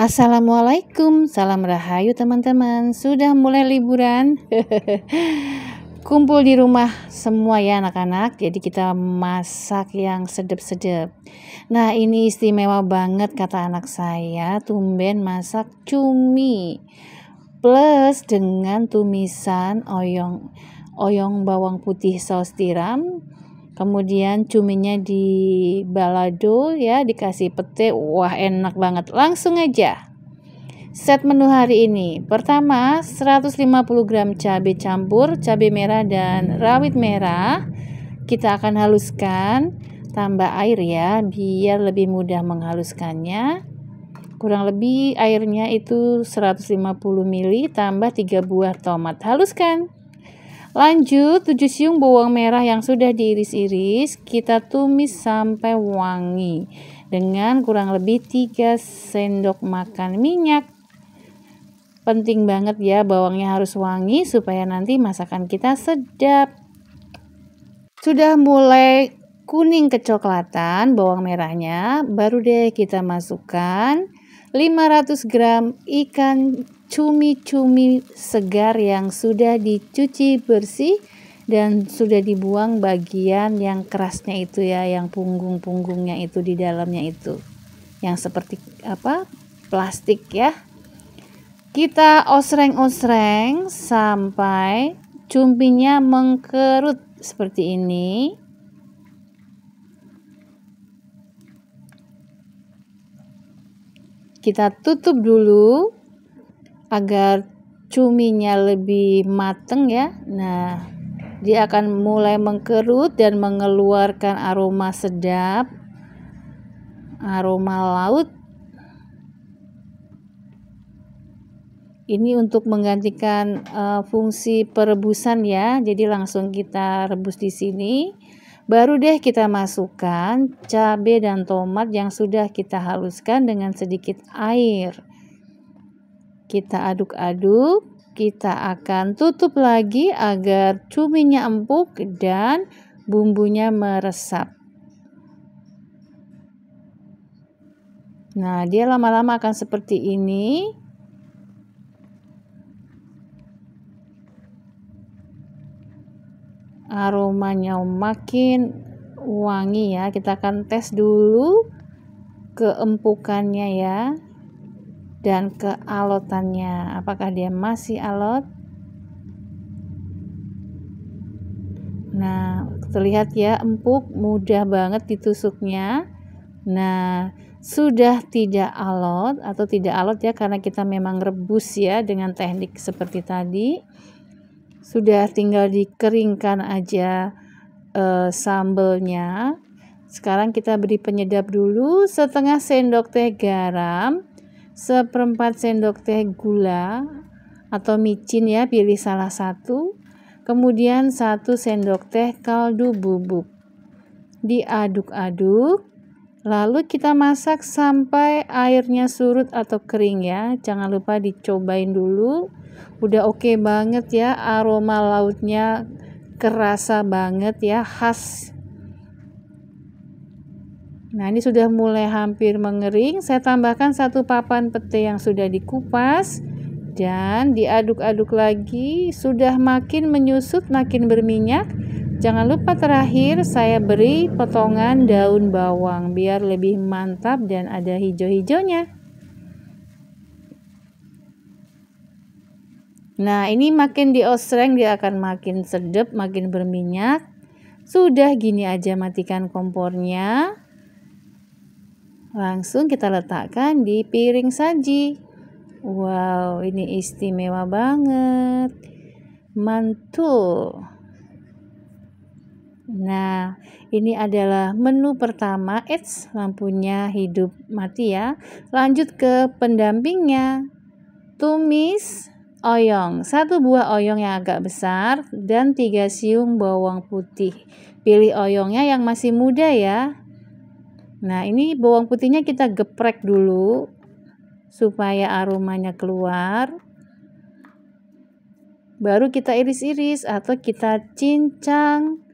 Assalamualaikum, salam rahayu teman-teman. Sudah mulai liburan? Kumpul di rumah semua ya anak-anak. Jadi kita masak yang sedap-sedap. Nah, ini istimewa banget kata anak saya, tumben masak cumi. Plus dengan tumisan oyong oyong bawang putih saus tiram, kemudian cuminya di balado ya dikasih pete wah enak banget langsung aja set menu hari ini pertama 150 gram cabai campur cabai merah dan rawit merah kita akan haluskan tambah air ya biar lebih mudah menghaluskannya kurang lebih airnya itu 150 ml tambah 3 buah tomat haluskan Lanjut, 7 siung bawang merah yang sudah diiris-iris kita tumis sampai wangi dengan kurang lebih 3 sendok makan minyak. Penting banget ya bawangnya harus wangi supaya nanti masakan kita sedap. Sudah mulai kuning kecoklatan bawang merahnya, baru deh kita masukkan 500 gram ikan cumi-cumi segar yang sudah dicuci bersih dan sudah dibuang bagian yang kerasnya itu ya, yang punggung-punggungnya itu di dalamnya itu. Yang seperti apa? plastik ya. Kita osreng-osreng sampai cuminya mengkerut seperti ini. Kita tutup dulu agar cuminya lebih mateng ya. Nah, dia akan mulai mengkerut dan mengeluarkan aroma sedap, aroma laut. Ini untuk menggantikan uh, fungsi perebusan ya. Jadi langsung kita rebus di sini. Baru deh kita masukkan cabai dan tomat yang sudah kita haluskan dengan sedikit air. Kita aduk-aduk, kita akan tutup lagi agar cuminya empuk dan bumbunya meresap. Nah, dia lama-lama akan seperti ini. Aromanya makin wangi ya. Kita akan tes dulu keempukannya ya dan kealotannya. Apakah dia masih alot? Nah, terlihat ya empuk, mudah banget ditusuknya. Nah, sudah tidak alot atau tidak alot ya karena kita memang rebus ya dengan teknik seperti tadi. Sudah tinggal dikeringkan aja e, sambelnya. Sekarang kita beri penyedap dulu setengah sendok teh garam seperempat sendok teh gula atau micin ya, pilih salah satu. Kemudian satu sendok teh kaldu bubuk. Diaduk-aduk. Lalu kita masak sampai airnya surut atau kering ya. Jangan lupa dicobain dulu. Udah oke okay banget ya aroma lautnya kerasa banget ya khas Nah, ini sudah mulai hampir mengering. Saya tambahkan satu papan pete yang sudah dikupas dan diaduk-aduk lagi. Sudah makin menyusut, makin berminyak. Jangan lupa terakhir saya beri potongan daun bawang biar lebih mantap dan ada hijau-hijaunya. Nah, ini makin diosreng dia akan makin sedap, makin berminyak. Sudah gini aja matikan kompornya. Langsung kita letakkan di piring saji. Wow, ini istimewa banget. Mantul. Nah, ini adalah menu pertama. Eits, lampunya hidup mati ya. Lanjut ke pendampingnya. Tumis oyong. Satu buah oyong yang agak besar dan tiga siung bawang putih. Pilih oyongnya yang masih muda ya. Nah, ini bawang putihnya kita geprek dulu supaya aromanya keluar. Baru kita iris-iris atau kita cincang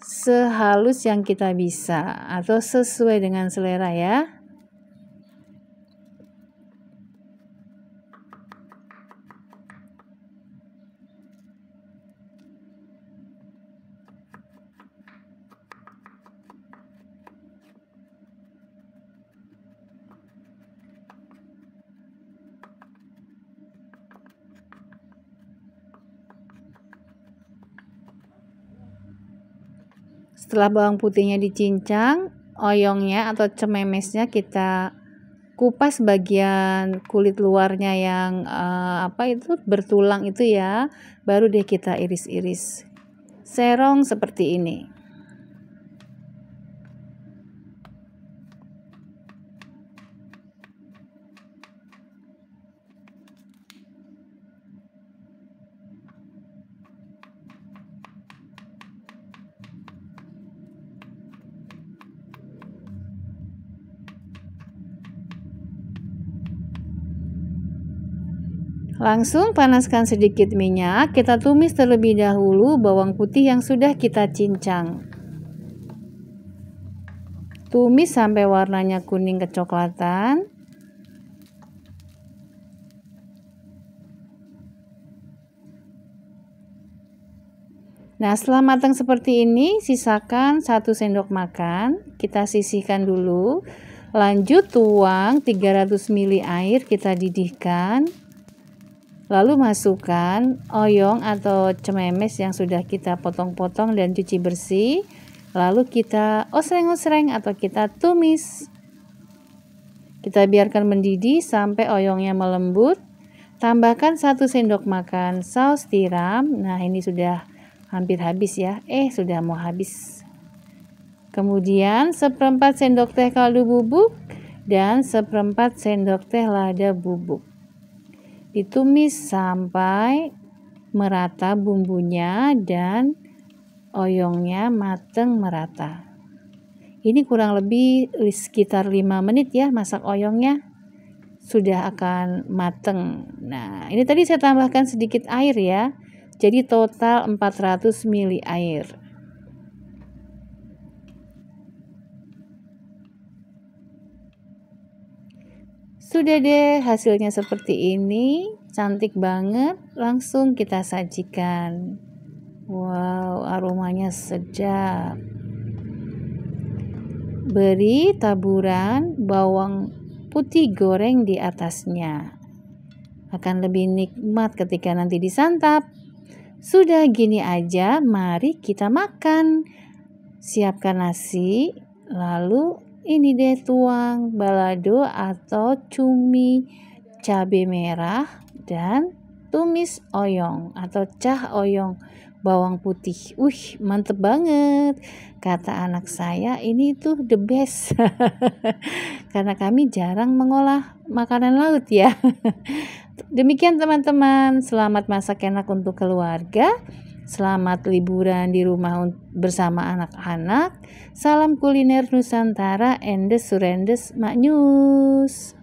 sehalus yang kita bisa atau sesuai dengan selera ya. Setelah bawang putihnya dicincang, oyongnya atau cememesnya kita kupas bagian kulit luarnya yang uh, apa itu bertulang itu ya, baru deh kita iris-iris. Serong seperti ini. Langsung panaskan sedikit minyak, kita tumis terlebih dahulu bawang putih yang sudah kita cincang. Tumis sampai warnanya kuning kecoklatan. Nah, setelah matang seperti ini, sisakan 1 sendok makan. Kita sisihkan dulu. Lanjut tuang 300 ml air kita didihkan. Lalu masukkan oyong atau cememes yang sudah kita potong-potong dan cuci bersih. Lalu kita osreng-osreng atau kita tumis. Kita biarkan mendidih sampai oyongnya melembut. Tambahkan 1 sendok makan saus tiram. Nah, ini sudah hampir habis ya. Eh, sudah mau habis. Kemudian seperempat sendok teh kaldu bubuk dan seperempat sendok teh lada bubuk. Ditumis sampai merata bumbunya dan oyongnya mateng merata. Ini kurang lebih sekitar 5 menit ya masak oyongnya. Sudah akan mateng. Nah, ini tadi saya tambahkan sedikit air ya. Jadi total 400 ml air. Sudah deh, hasilnya seperti ini. Cantik banget, langsung kita sajikan. Wow, aromanya sedap. Beri taburan bawang putih goreng di atasnya. Akan lebih nikmat ketika nanti disantap. Sudah gini aja, mari kita makan. Siapkan nasi, lalu ini deh tuang balado atau cumi cabe merah dan tumis oyong atau cah oyong bawang putih. Wih, mantep banget. Kata anak saya, ini tuh the best. Karena kami jarang mengolah makanan laut ya. Demikian teman-teman, selamat masak enak untuk keluarga. Selamat liburan di rumah bersama anak-anak. Salam kuliner Nusantara, Endes Surendes Maknyus.